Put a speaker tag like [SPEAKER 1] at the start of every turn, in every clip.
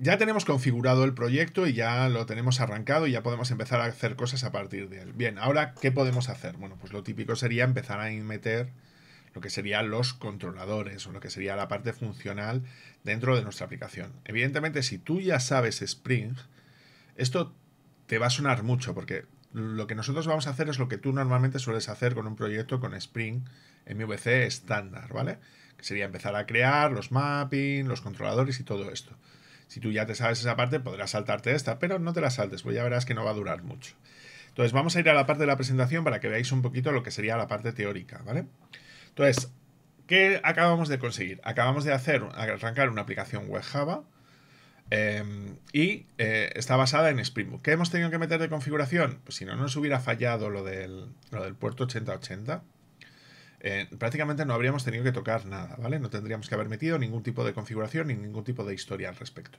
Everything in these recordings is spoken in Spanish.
[SPEAKER 1] ya tenemos configurado el proyecto y ya lo tenemos arrancado y ya podemos empezar a hacer cosas a partir de él. Bien, ahora, ¿qué podemos hacer? Bueno, pues lo típico sería empezar a meter lo que serían los controladores o lo que sería la parte funcional dentro de nuestra aplicación. Evidentemente, si tú ya sabes Spring, esto te va a sonar mucho porque lo que nosotros vamos a hacer es lo que tú normalmente sueles hacer con un proyecto con Spring MVC estándar, ¿vale? Que sería empezar a crear los mapping, los controladores y todo esto. Si tú ya te sabes esa parte, podrás saltarte esta, pero no te la saltes, pues ya verás que no va a durar mucho. Entonces, vamos a ir a la parte de la presentación para que veáis un poquito lo que sería la parte teórica, ¿vale? Entonces, ¿qué acabamos de conseguir? Acabamos de hacer, arrancar una aplicación web Java, em, y eh, está basada en Spring Boot. ¿Qué hemos tenido que meter de configuración? Pues si no, nos hubiera fallado lo del, lo del puerto 8080. Eh, prácticamente no habríamos tenido que tocar nada, ¿vale? No tendríamos que haber metido ningún tipo de configuración ni ningún tipo de historia al respecto.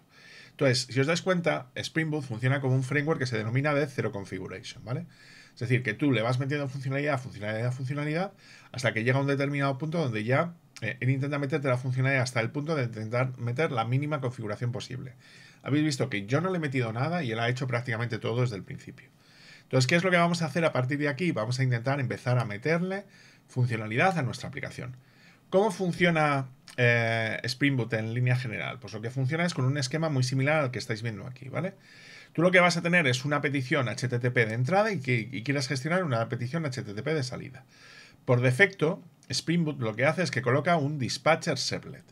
[SPEAKER 1] Entonces, si os dais cuenta, Spring Boot funciona como un framework que se denomina de Zero Configuration, ¿vale? Es decir, que tú le vas metiendo funcionalidad, funcionalidad, funcionalidad, hasta que llega a un determinado punto donde ya eh, él intenta meterte la funcionalidad hasta el punto de intentar meter la mínima configuración posible. Habéis visto que yo no le he metido nada y él ha hecho prácticamente todo desde el principio. Entonces, ¿qué es lo que vamos a hacer a partir de aquí? Vamos a intentar empezar a meterle funcionalidad a nuestra aplicación. ¿Cómo funciona eh, Spring Boot en línea general? Pues lo que funciona es con un esquema muy similar al que estáis viendo aquí, ¿vale? Tú lo que vas a tener es una petición HTTP de entrada y, que, quieres gestionar una petición HTTP de salida. Por defecto, Spring Boot lo que hace es que coloca un dispatcher servlet.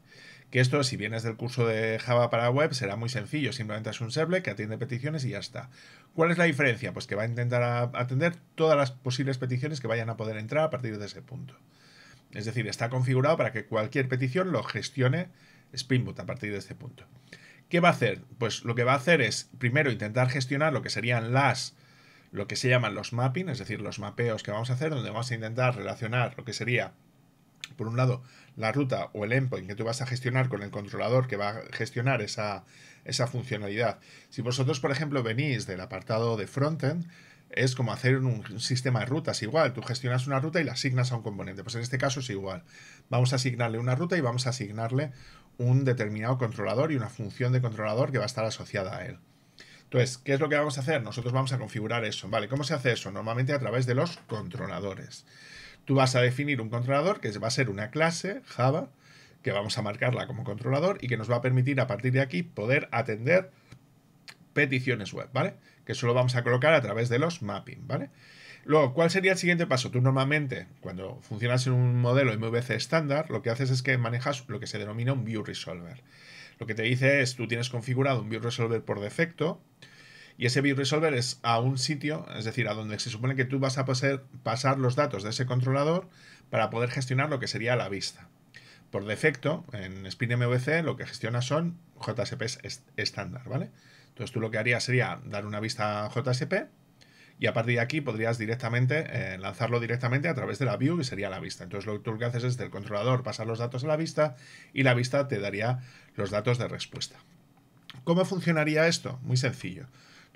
[SPEAKER 1] Que esto, si vienes del curso de Java para web, será muy sencillo. Simplemente es un servlet que atiende peticiones y ya está. ¿Cuál es la diferencia? Pues que va a intentar atender todas las posibles peticiones que vayan a poder entrar a partir de ese punto. Es decir, está configurado para que cualquier petición lo gestione SpinBoot a partir de ese punto. ¿Qué va a hacer? Pues lo que va a hacer es, primero, intentar gestionar lo que serían las, lo que se llaman los mapping, es decir, los mapeos que vamos a hacer, donde vamos a intentar relacionar lo que sería por un lado, la ruta o el endpoint que tú vas a gestionar con el controlador que va a gestionar esa, funcionalidad. Si vosotros, por ejemplo, venís del apartado de frontend, es como hacer un sistema de rutas igual. Tú gestionas una ruta y la asignas a un componente. Pues en este caso es igual. Vamos a asignarle una ruta y vamos a asignarle un determinado controlador y una función de controlador que va a estar asociada a él. Entonces, ¿qué es lo que vamos a hacer? Nosotros vamos a configurar eso. Vale, ¿cómo se hace eso? Normalmente a través de los controladores tú vas a definir un controlador que va a ser una clase Java, que vamos a marcarla como controlador y que nos va a permitir a partir de aquí poder atender peticiones web, ¿vale? Que solo vamos a colocar a través de los mapping, ¿vale? Luego, ¿cuál sería el siguiente paso? Tú normalmente, cuando funcionas en un modelo MVC estándar, lo que haces es que manejas lo que se denomina un View Resolver. Lo que te dice es, tú tienes configurado un View Resolver por defecto, y ese View Resolver es a un sitio, es decir, a donde se supone que tú vas a pasar, los datos de ese controlador para poder gestionar lo que sería la vista. Por defecto, en SpinMVC lo que gestiona son JSPs estándar, ¿vale? Entonces tú lo que harías sería dar una vista a JSP y a partir de aquí podrías directamente eh, lanzarlo directamente a través de la view que sería la vista. Entonces lo que tú que haces es del controlador pasar los datos a la vista y la vista te daría los datos de respuesta. ¿Cómo funcionaría esto? Muy sencillo.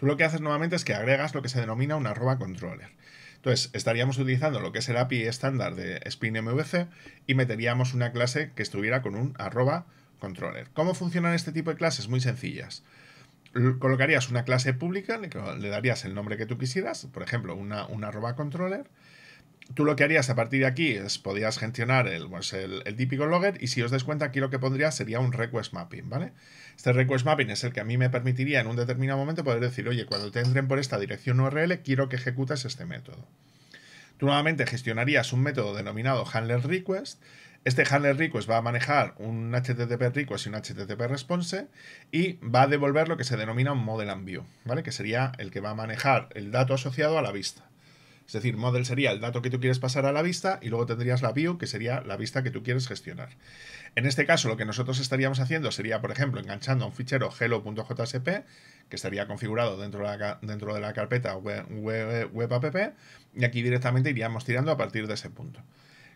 [SPEAKER 1] Tú lo que haces nuevamente es que agregas lo que se denomina un arroba controller. Entonces, estaríamos utilizando lo que es el API estándar de MVC y meteríamos una clase que estuviera con un arroba controller. ¿Cómo funcionan este tipo de clases? Muy sencillas. Colocarías una clase pública, le darías el nombre que tú quisieras, por ejemplo, una, arroba controller, tú lo que harías a partir de aquí es, podrías gestionar pues, el, el, típico logger y si os des cuenta aquí lo que pondría sería un request mapping, ¿vale? Este request mapping es el que a mí me permitiría en un determinado momento poder decir, oye, cuando te entren por esta dirección URL quiero que ejecutes este método. Tú nuevamente gestionarías un método denominado handler request. Este handler request va a manejar un HTTP request y un HTTP response y va a devolver lo que se denomina un model and view, ¿vale? Que sería el que va a manejar el dato asociado a la vista. Es decir, model sería el dato que tú quieres pasar a la vista y luego tendrías la view, que sería la vista que tú quieres gestionar. En este caso, lo que nosotros estaríamos haciendo sería, por ejemplo, enganchando un fichero hello.jsp, que estaría configurado dentro de la, carpeta web, app, y aquí directamente iríamos tirando a partir de ese punto.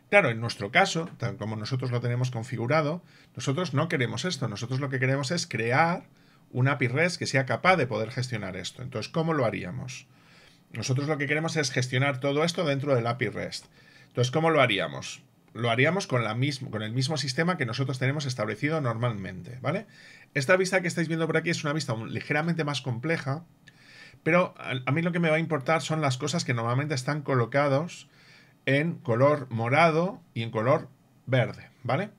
[SPEAKER 1] Claro, en nuestro caso, tal como nosotros lo tenemos configurado, nosotros no queremos esto, nosotros lo que queremos es crear un API REST que sea capaz de poder gestionar esto. Entonces, ¿cómo lo haríamos? Nosotros lo que queremos es gestionar todo esto dentro del API REST. Entonces, ¿cómo lo haríamos? Lo haríamos con, la mismo, con el mismo sistema que nosotros tenemos establecido normalmente, ¿vale? Esta vista que estáis viendo por aquí es una vista ligeramente más compleja, pero a mí lo que me va a importar son las cosas que normalmente están colocados en color morado y en color verde, ¿vale?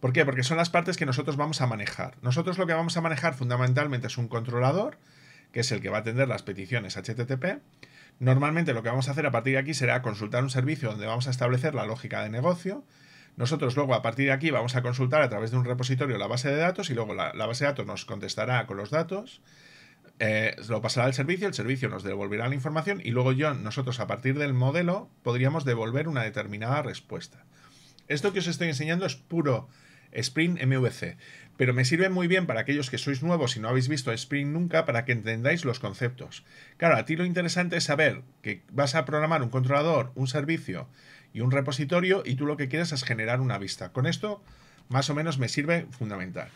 [SPEAKER 1] ¿Por qué? Porque son las partes que nosotros vamos a manejar. Nosotros lo que vamos a manejar fundamentalmente es un controlador, que es el que va a atender las peticiones HTTP, Normalmente lo que vamos a hacer a partir de aquí será consultar un servicio donde vamos a establecer la lógica de negocio. Nosotros luego a partir de aquí vamos a consultar a través de un repositorio la base de datos y luego la, base de datos nos contestará con los datos. Eh, lo pasará al servicio, el servicio nos devolverá la información y luego yo, nosotros a partir del modelo podríamos devolver una determinada respuesta. Esto que os estoy enseñando es puro Spring MVC, pero me sirve muy bien para aquellos que sois nuevos y no habéis visto Spring nunca para que entendáis los conceptos. Claro, a ti lo interesante es saber que vas a programar un controlador, un servicio y un repositorio y tú lo que quieres es generar una vista. Con esto más o menos me sirve fundamental.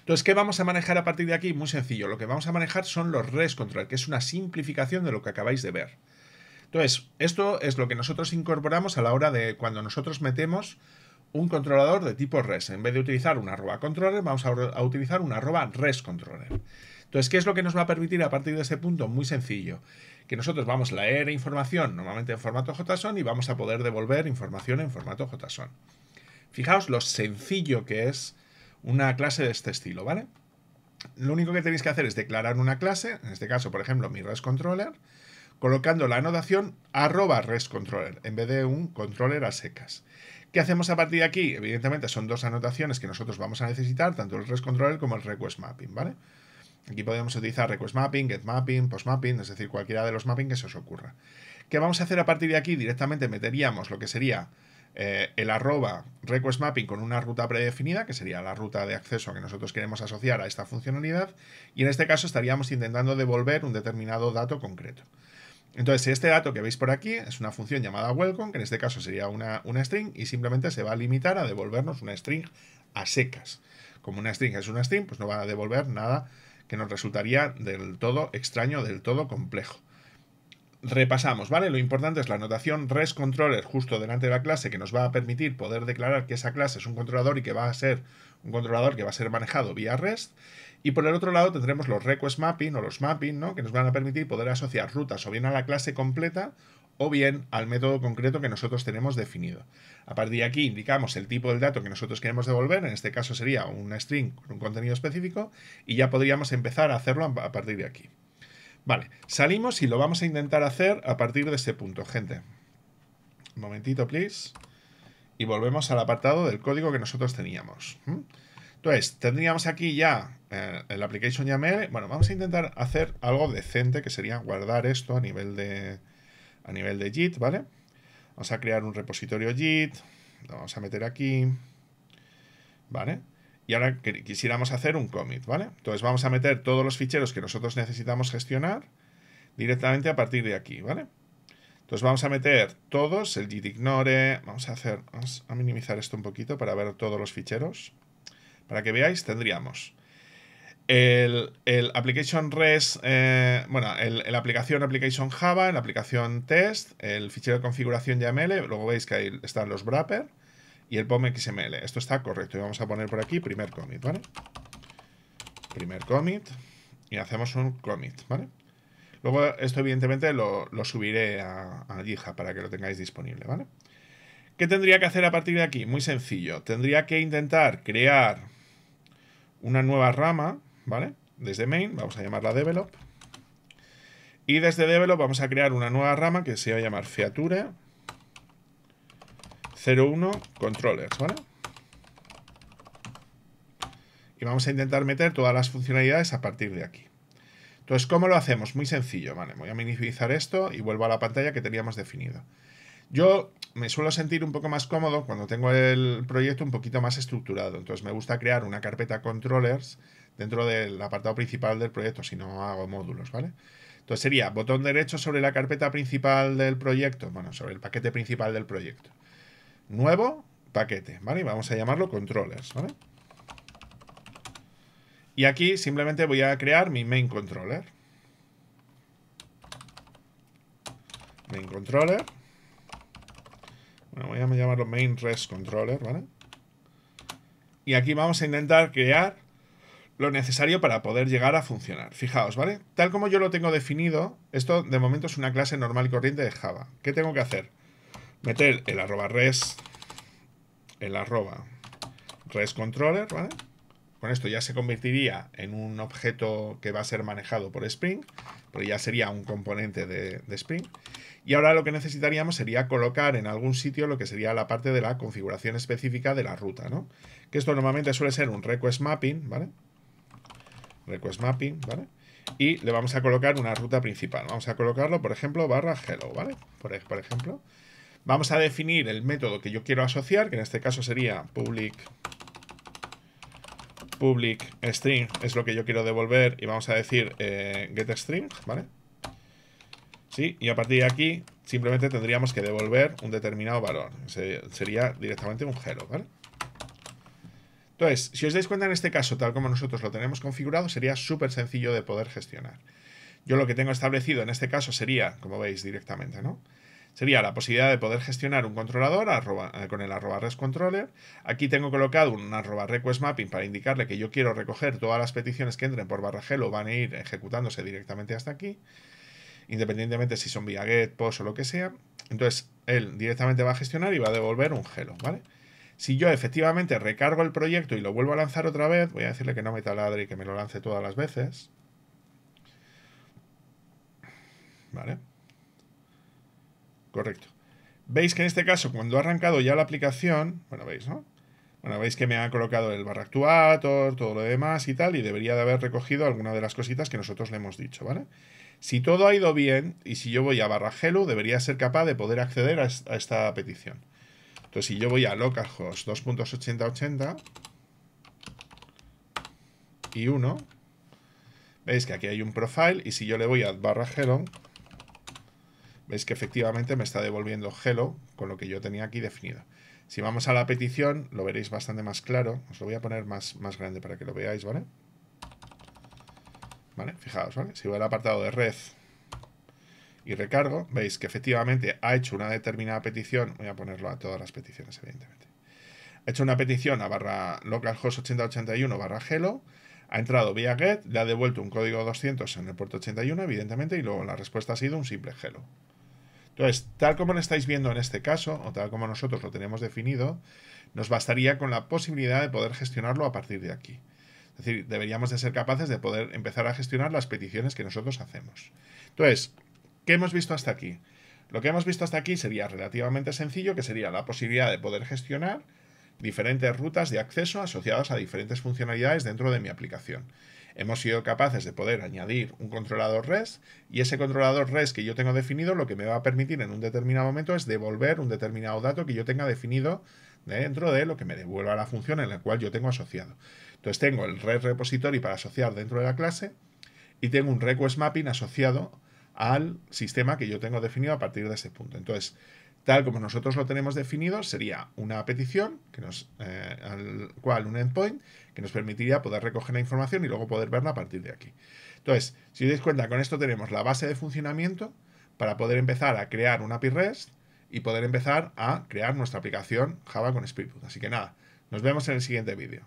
[SPEAKER 1] Entonces, ¿qué vamos a manejar a partir de aquí? Muy sencillo, lo que vamos a manejar son los REST control, que es una simplificación de lo que acabáis de ver. Entonces, esto es lo que nosotros incorporamos a la hora de cuando nosotros metemos un controlador de tipo res. En vez de utilizar un arroba controller, vamos a, utilizar un arroba res controller. Entonces, ¿qué es lo que nos va a permitir a partir de ese punto? Muy sencillo, que nosotros vamos a leer información normalmente en formato JSON y vamos a poder devolver información en formato JSON. Fijaos lo sencillo que es una clase de este estilo, ¿vale? Lo único que tenéis que hacer es declarar una clase, en este caso, por ejemplo, mi controller colocando la anotación arroba controller en vez de un controller a secas. ¿Qué hacemos a partir de aquí? Evidentemente son dos anotaciones que nosotros vamos a necesitar, tanto el REST controller como el request mapping, ¿vale? Aquí podemos utilizar request mapping, get mapping, post mapping, es decir, cualquiera de los mapping que se os ocurra. ¿Qué vamos a hacer a partir de aquí? Directamente meteríamos lo que sería eh, el arroba request mapping con una ruta predefinida, que sería la ruta de acceso que nosotros queremos asociar a esta funcionalidad, y en este caso estaríamos intentando devolver un determinado dato concreto. Entonces, este dato que veis por aquí es una función llamada welcome, que en este caso sería una, string, y simplemente se va a limitar a devolvernos una string a secas. Como una string es una string, pues no va a devolver nada que nos resultaría del todo extraño, del todo complejo repasamos, ¿vale? Lo importante es la anotación res controller justo delante de la clase que nos va a permitir poder declarar que esa clase es un controlador y que va a ser un controlador que va a ser manejado vía REST. Y por el otro lado tendremos los request mapping o los mapping, ¿no? Que nos van a permitir poder asociar rutas o bien a la clase completa o bien al método concreto que nosotros tenemos definido. A partir de aquí indicamos el tipo de dato que nosotros queremos devolver, en este caso sería un string con un contenido específico, y ya podríamos empezar a hacerlo a partir de aquí. Vale, salimos y lo vamos a intentar hacer a partir de este punto, gente. Un momentito, please. Y volvemos al apartado del código que nosotros teníamos. Entonces, tendríamos aquí ya eh, el application Bueno, vamos a intentar hacer algo decente, que sería guardar esto a nivel de, a nivel de JIT, ¿vale? Vamos a crear un repositorio JIT. Lo vamos a meter aquí. ¿Vale? y ahora quisiéramos hacer un commit, ¿vale? Entonces vamos a meter todos los ficheros que nosotros necesitamos gestionar directamente a partir de aquí, ¿vale? Entonces vamos a meter todos, el gitignore, vamos a hacer, a minimizar esto un poquito para ver todos los ficheros. Para que veáis, tendríamos el, application res, eh, bueno, el, aplicación application java, la aplicación test, el fichero de configuración YAML, luego veis que ahí están los wrappers, y el POM XML. Esto está correcto. Y vamos a poner por aquí primer commit, ¿vale? Primer commit. Y hacemos un commit, ¿vale? Luego esto evidentemente lo, subiré a, a, GitHub para que lo tengáis disponible, ¿vale? ¿Qué tendría que hacer a partir de aquí? Muy sencillo. Tendría que intentar crear una nueva rama, ¿vale? Desde main, vamos a llamarla develop. Y desde develop vamos a crear una nueva rama que se va a llamar fiature. 01 controllers, ¿vale? Y vamos a intentar meter todas las funcionalidades a partir de aquí. Entonces, ¿cómo lo hacemos? Muy sencillo, ¿vale? Voy a minimizar esto y vuelvo a la pantalla que teníamos definido. Yo me suelo sentir un poco más cómodo cuando tengo el proyecto un poquito más estructurado. Entonces me gusta crear una carpeta controllers dentro del apartado principal del proyecto, si no hago módulos, ¿vale? Entonces sería botón derecho sobre la carpeta principal del proyecto, bueno, sobre el paquete principal del proyecto nuevo paquete, ¿vale? Y vamos a llamarlo controllers, ¿vale? Y aquí simplemente voy a crear mi main controller. Main controller. Bueno, voy a llamarlo main controller, ¿vale? Y aquí vamos a intentar crear lo necesario para poder llegar a funcionar. Fijaos, ¿vale? Tal como yo lo tengo definido, esto de momento es una clase normal y corriente de Java. ¿Qué tengo que hacer? meter el arroba res, el arroba res controller, ¿vale? Con esto ya se convertiría en un objeto que va a ser manejado por Spring, pero ya sería un componente de, Spring. Y ahora lo que necesitaríamos sería colocar en algún sitio lo que sería la parte de la configuración específica de la ruta, ¿no? Que esto normalmente suele ser un request mapping, ¿vale? Request mapping, ¿vale? Y le vamos a colocar una ruta principal. Vamos a colocarlo, por ejemplo, barra hello, ¿vale? por ejemplo. Vamos a definir el método que yo quiero asociar, que en este caso sería public public string es lo que yo quiero devolver y vamos a decir getString, eh, get string, ¿vale? Sí, y a partir de aquí simplemente tendríamos que devolver un determinado valor. sería directamente un hero, ¿vale? Entonces, si os dais cuenta en este caso, tal como nosotros lo tenemos configurado, sería súper sencillo de poder gestionar. Yo lo que tengo establecido en este caso sería, como veis directamente, ¿no? sería la posibilidad de poder gestionar un controlador eh, con el arroba REST controller. Aquí tengo colocado un arroba request mapping para indicarle que yo quiero recoger todas las peticiones que entren por barra o van a ir ejecutándose directamente hasta aquí, independientemente si son vía GET, POST o lo que sea. Entonces, él directamente va a gestionar y va a devolver un GELO. ¿vale? Si yo efectivamente recargo el proyecto y lo vuelvo a lanzar otra vez, voy a decirle que no me taladre y que me lo lance todas las veces. ¿Vale? correcto. Veis que en este caso, cuando ha arrancado ya la aplicación, bueno, veis, ¿no? Bueno, veis que me ha colocado el barra actuator, todo lo demás y tal, y debería de haber recogido alguna de las cositas que nosotros le hemos dicho, ¿vale? Si todo ha ido bien y si yo voy a barra Hello, debería ser capaz de poder acceder a, esta petición. Entonces, si yo voy a localhost 2.8080 y 1, veis que aquí hay un profile y si yo le voy a barra Hello, veis que efectivamente me está devolviendo hello con lo que yo tenía aquí definido. Si vamos a la petición, lo veréis bastante más claro. Os lo voy a poner más, más grande para que lo veáis, ¿vale? ¿Vale? Fijaos, ¿vale? Si voy al apartado de red y recargo, veis que efectivamente ha hecho una determinada petición. Voy a ponerlo a todas las peticiones, evidentemente. Ha hecho una petición a barra localhost 8081 barra hello. Ha entrado vía get, le ha devuelto un código 200 en el puerto 81, evidentemente, y luego la respuesta ha sido un simple hello. Entonces, tal como lo estáis viendo en este caso, o tal como nosotros lo tenemos definido, nos bastaría con la posibilidad de poder gestionarlo a partir de aquí. Es decir, deberíamos de ser capaces de poder empezar a gestionar las peticiones que nosotros hacemos. Entonces, ¿qué hemos visto hasta aquí? Lo que hemos visto hasta aquí sería relativamente sencillo, que sería la posibilidad de poder gestionar diferentes rutas de acceso asociadas a diferentes funcionalidades dentro de mi aplicación hemos sido capaces de poder añadir un controlador REST y ese controlador REST que yo tengo definido lo que me va a permitir en un determinado momento es devolver un determinado dato que yo tenga definido dentro de lo que me devuelva la función en la cual yo tengo asociado. Entonces tengo el REST repository para asociar dentro de la clase y tengo un request mapping asociado al sistema que yo tengo definido a partir de ese punto. Entonces, Tal como nosotros lo tenemos definido, sería una petición que nos, eh, al cual un endpoint que nos permitiría poder recoger la información y luego poder verla a partir de aquí. Entonces, si os dais cuenta, con esto tenemos la base de funcionamiento para poder empezar a crear una API REST y poder empezar a crear nuestra aplicación Java con Speedboot. Así que nada, nos vemos en el siguiente vídeo.